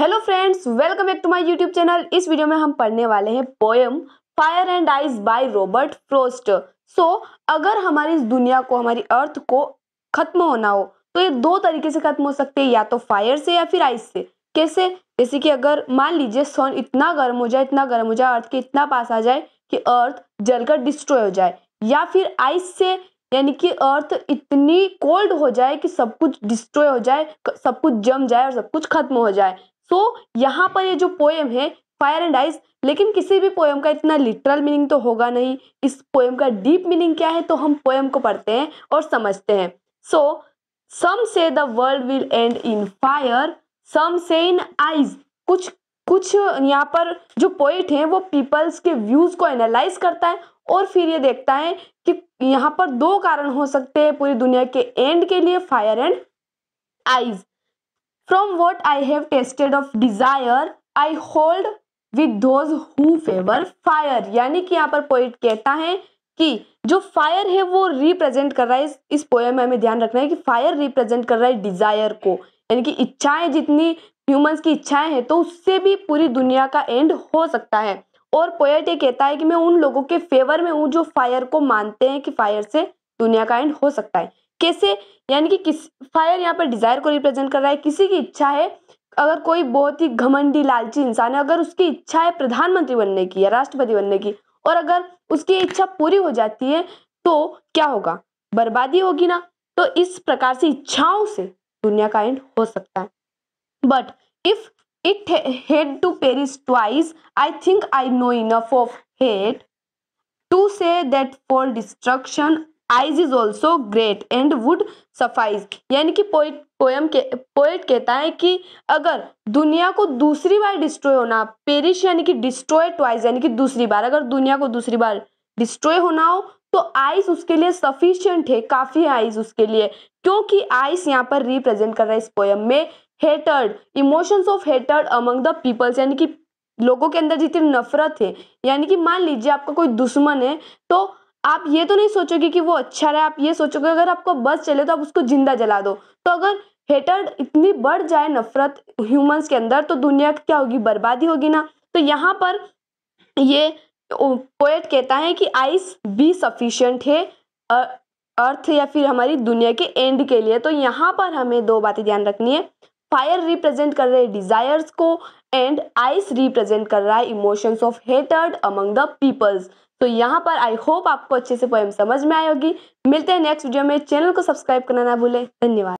hello friends welcome back to my YouTube channel इस video में हम पढ़ने वाले हैं poem fire and ice by Robert Frost so अगर हमारी इस दुनिया को हमारी अर्थ को खत्म होना हो तो ये दो तरीके से खत्म हो सकते हैं या तो फायर से या फिर आइस से कैसे जैसे कि अगर मान लीजिए सन इतना गर्म हो जाए इतना गर्म हो जाए अर्थ के इतना पास आ जाए कि अर्थ जलकर डिस्ट्रॉय हो जाए या फिर आइस से यानी कि अर्थ इतनी कोल्ड हो जाए कि सब कुछ डिस्ट्रॉय हो जाए सब कुछ जम जाए और सब कुछ खत्म हो जाए सो so, यहाँ पर ये जो पोएम है फायर एंड आइस लेकिन किसी भी पोएम का इतना लिटरल मीनिंग तो होगा नहीं इस पोएम का डीप मीनिंग क्या है तो हम पोएम को पढ़ते हैं और समझते हैं so some say the world will end in fire some say in eyes कुछ कुछ यहाँ पर जो पोइट हैं वो पीपल्स के व्यूज़ को एनालाइज करता है और फिर ये देखता है कि यहाँ पर दो कारण हो सकते हैं पूरी दुनिया के एंड के लिए fire and ice from what I have tasted of desire I hold with those who favor fire यानी कि यहाँ पर पोइट कहता है कि जो फायर है वो रिप्रेजेंट कर रहा है इस, इस पोएम में हमें ध्यान रखना है कि फायर रिप्रेजेंट कर रहा है डिजायर को यानी कि इच्छाएं जितनी ह्यूमंस की इच्छाएं हैं तो उससे भी पूरी दुनिया का एंड हो सकता है और पोएट ये कहता है कि मैं उन लोगों के फेवर में हूँ जो फायर को मानते हैं कि फायर से दुनिया का एंड हो सकता है कैसे यानी कि किस फायर यहाँ पर डिज़ायर को रिप्रेजेंट कर रहा है किसी की इच्छा है अगर कोई बहुत ही घमंडी लालची इंसान है अगर उसकी इच्छा है प्रधानमंत्री बनने की या राष्ट्रपति बनने की और अगर उसकी इच्छा पूरी हो जाती है तो क्या होगा बर्बादी होगी ना तो इस प्रकार से इच्छाओं से दुनिया का एंड हो सकता है but if it had to perish twice I think I know enough of hate to say that for destruction ice is also great and would suffice यानी कि पोइट पोएम के पोइट कहता है कि अगर दुनिया को दूसरी बार डिस्ट्रॉय होना पेरिश यानी कि डिस्ट्रॉय ट्वाइज यानी कि दूसरी बार अगर दुनिया को दूसरी बार डिस्ट्रॉय होना हो तो आइस उसके लिए सफिशियंट है काफ़ी आइस उसके लिए क्योंकि आइस यहाँ पर रिप्रेजेंट कर रहा है इस पोएम में hatred emotions of hatred among the peoples यानी कि लोगों के अंदर जितनी नफरत है यानी कि मान लीजिए आपका कोई दुश्मन है तो आप ये तो नहीं सोचोगे कि वो अच्छा रहा आप ये सोचोगे अगर आपको बस चले तो आप उसको जिंदा जला दो तो अगर हेटर इतनी बढ़ जाए नफरत ह्यूमंस के अंदर तो दुनिया क्या होगी बर्बादी होगी ना तो यहाँ पर ये पोएट कहता है कि आइस बी सफिशियंट है अर्थ या फिर हमारी दुनिया के एंड के लिए तो यहाँ पर हमें दो बातें ध्यान रखनी है फायर रिप्रेजेंट कर रहे डिज़ायर्स को एंड आइस रिप्रेजेंट कर रहा है emotions of hatred among the peoples तो यहाँ पर आई होप आपको अच्छे से पोएम समझ में आई होगी मिलते हैं नेक्स्ट वीडियो में चैनल को सब्सक्राइब करना ना भूलें धन्यवाद